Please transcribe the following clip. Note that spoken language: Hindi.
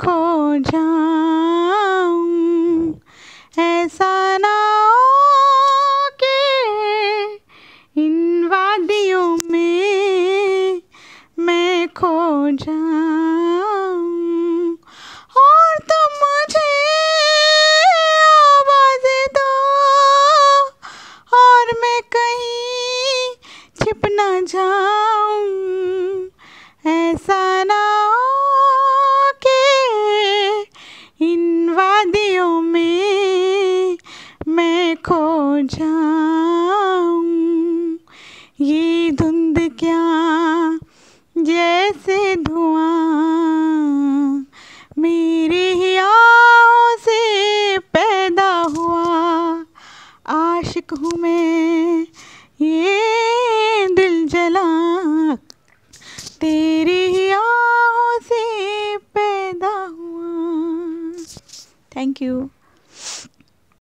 खो जाऊं ऐसा ना हो के इन वादियों में मैं खो जाऊं और तुम मुझे आवाज दो और मैं कहीं छिप ना जाऊं खो जाऊं ये धुंध क्या जैसे धुआं मेरी ही आओ से पैदा हुआ आशिक हूँ मैं ये दिल जला तेरी ही आओ से पैदा हुआ थैंक यू